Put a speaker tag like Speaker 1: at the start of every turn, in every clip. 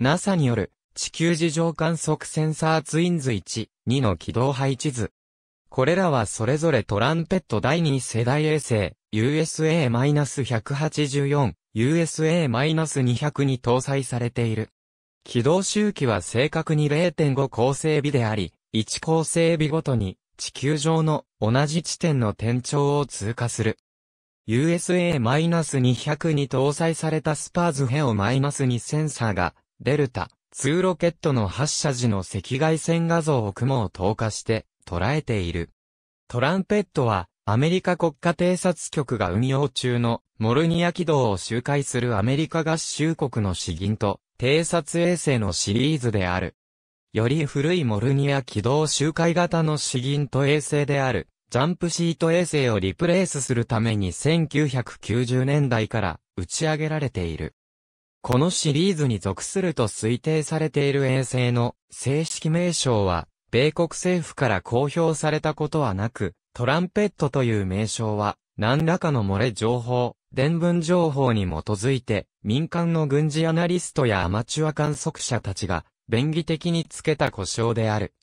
Speaker 1: NASA による地球事情観測センサーツインズ1、2の軌道配置図。これらはそれぞれトランペット第2世代衛星 USA-184、USA-200 に搭載されている。軌道周期は正確に0.5構成日であり、1構成日ごとに地球上の同じ地点の天頂を通過する。USA-200 に搭載されたスパーズヘオ -2 センサーがデルタ、2ロケットの発射時の赤外線画像を雲を透過して捉えている。トランペットはアメリカ国家偵察局が運用中のモルニア軌道を周回するアメリカ合衆国の詩吟と偵察衛星のシリーズである。より古いモルニア軌道周回型の詩吟と衛星であるジャンプシート衛星をリプレイスするために1990年代から打ち上げられている。このシリーズに属すると推定されている衛星の正式名称は、米国政府から公表されたことはなく、トランペットという名称は、何らかの漏れ情報、伝聞情報に基づいて、民間の軍事アナリストやアマチュア観測者たちが、便宜的につけた故障である。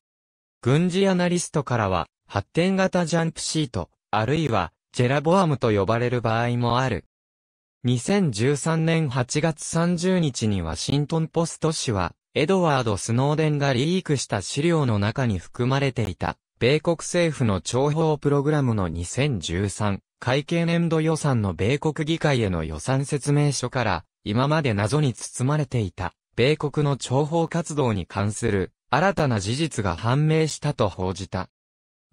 Speaker 1: 軍事アナリストからは、発展型ジャンプシート、あるいは、ジェラボアムと呼ばれる場合もある。2013年8月30日にワシントンポスト紙は、エドワード・スノーデンがリークした資料の中に含まれていた、米国政府の諜報プログラムの2013会計年度予算の米国議会への予算説明書から、今まで謎に包まれていた、米国の諜報活動に関する新たな事実が判明したと報じた。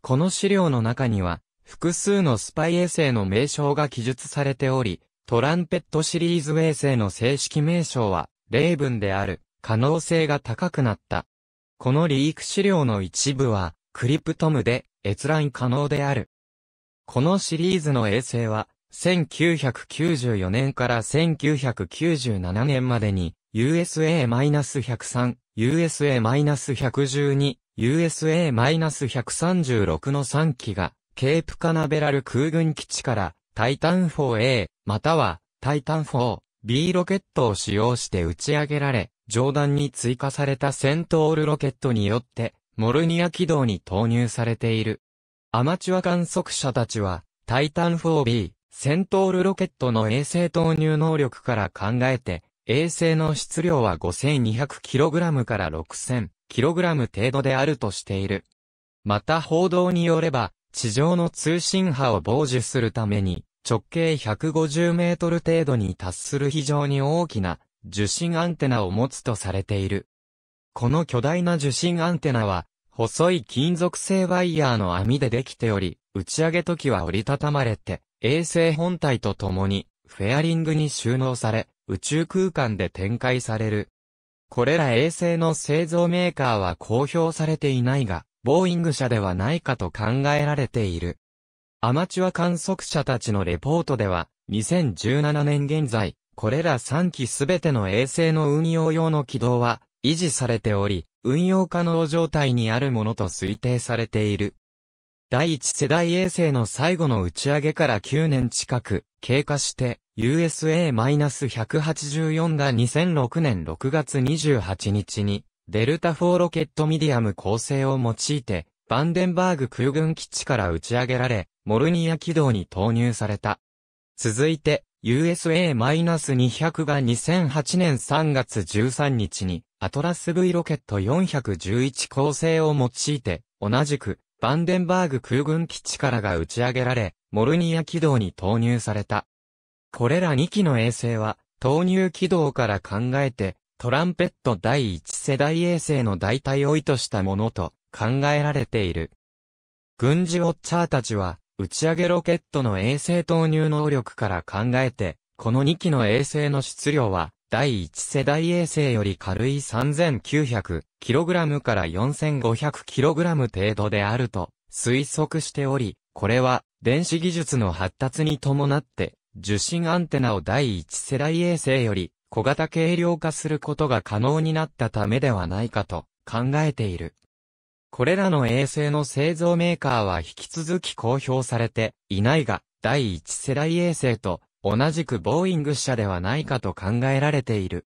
Speaker 1: この資料の中には、複数のスパイ衛星の名称が記述されており、トランペットシリーズ衛星の正式名称は、レイブンである、可能性が高くなった。このリーク資料の一部は、クリプトムで閲覧可能である。このシリーズの衛星は、1994年から1997年までに、USA-103、USA-112、USA-136 の3機が、ケープカナベラル空軍基地からタイタン 4A、または、タイタン 4B ロケットを使用して打ち上げられ、上段に追加されたセントールロケットによって、モルニア軌道に投入されている。アマチュア観測者たちは、タイタン 4B、セントールロケットの衛星投入能力から考えて、衛星の質量は 5200kg から 6000kg 程度であるとしている。また報道によれば、地上の通信波を傍受するために、直径150メートル程度に達する非常に大きな受信アンテナを持つとされている。この巨大な受信アンテナは、細い金属製ワイヤーの網でできており、打ち上げ時は折りたたまれて、衛星本体と共に、フェアリングに収納され、宇宙空間で展開される。これら衛星の製造メーカーは公表されていないが、ボーイング社ではないかと考えられている。アマチュア観測者たちのレポートでは、2017年現在、これら3機すべての衛星の運用用の軌道は維持されており、運用可能状態にあるものと推定されている。第1世代衛星の最後の打ち上げから9年近く経過して USA-184 が2006年6月28日にデルタ4ロケットミディアム構成を用いて、バンデンバーグ空軍基地から打ち上げられ、モルニア軌道に投入された。続いて、USA-200 が2008年3月13日に、アトラス V ロケット411構成を用いて、同じく、バンデンバーグ空軍基地からが打ち上げられ、モルニア軌道に投入された。これら2機の衛星は、投入軌道から考えて、トランペット第一世代衛星の代替を意図したものと考えられている。軍事ウォッチャーたちは、打ち上げロケットの衛星投入能力から考えて、この2機の衛星の質量は、第1世代衛星より軽い 3900kg から 4500kg 程度であると推測しており、これは電子技術の発達に伴って受信アンテナを第1世代衛星より小型軽量化することが可能になったためではないかと考えている。これらの衛星の製造メーカーは引き続き公表されていないが、第1世代衛星と同じくボーイング社ではないかと考えられている。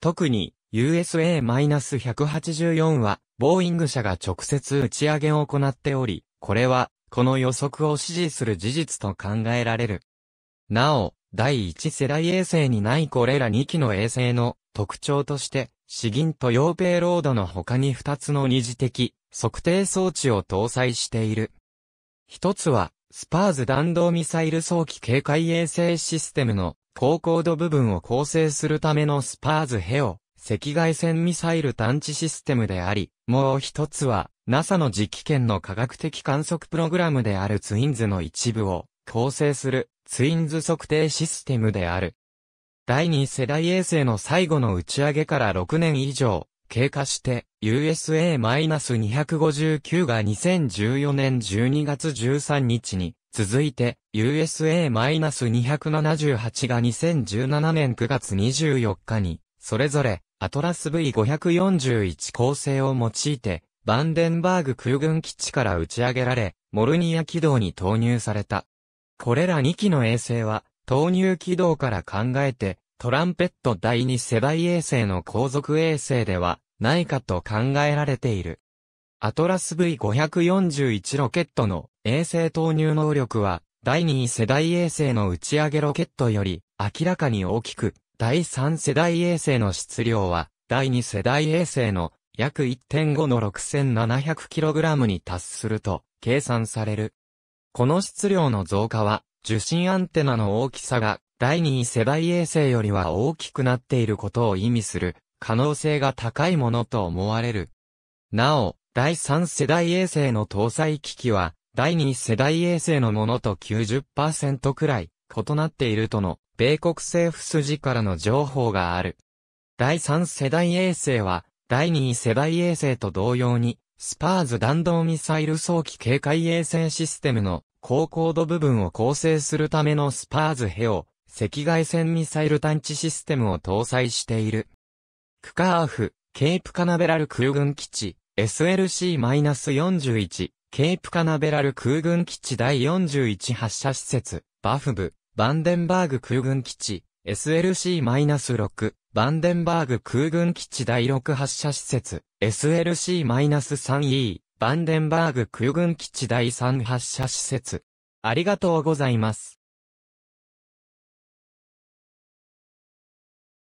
Speaker 1: 特に USA-184 はボーイング社が直接打ち上げを行っており、これはこの予測を支持する事実と考えられる。なお、第一世代衛星にないこれら2機の衛星の特徴として、詩銀と陽イロードの他に2つの二次的測定装置を搭載している。一つは、スパーズ弾道ミサイル早期警戒衛星システムの高高度部分を構成するためのスパーズヘオ、赤外線ミサイル探知システムであり、もう一つは、NASA の実機圏の科学的観測プログラムであるツインズの一部を構成するツインズ測定システムである。第2世代衛星の最後の打ち上げから6年以上経過して USA-259 が2014年12月13日に続いて USA-278 が2017年9月24日にそれぞれアトラス V541 構成を用いてバンデンバーグ空軍基地から打ち上げられ、モルニア軌道に投入された。これら2機の衛星は、投入軌道から考えて、トランペット第2世代衛星の後続衛星ではないかと考えられている。アトラス V541 ロケットの衛星投入能力は第2世代衛星の打ち上げロケットより明らかに大きく、第3世代衛星の質量は第2世代衛星の約1.5の 6700kg に達すると計算される。この質量の増加は、受信アンテナの大きさが第2世代衛星よりは大きくなっていることを意味する可能性が高いものと思われる。なお、第3世代衛星の搭載機器は、第2世代衛星のものと90%くらい異なっているとの米国政府筋からの情報がある。第3世代衛星は、第2世代衛星と同様に、スパーズ弾道ミサイル早期警戒衛星システムの高高度部分を構成するためのスパーズヘオ、赤外線ミサイル探知システムを搭載している。クカーフ、ケープカナベラル空軍基地、SLC-41、ケープカナベラル空軍基地第41発射施設、バフブ、バンデンバーグ空軍基地、SLC-6、バンデンバーグ空軍基地第6発射施設、SLC-3E、バンデンバーグ空軍基地第3発射施設。ありがとうございます。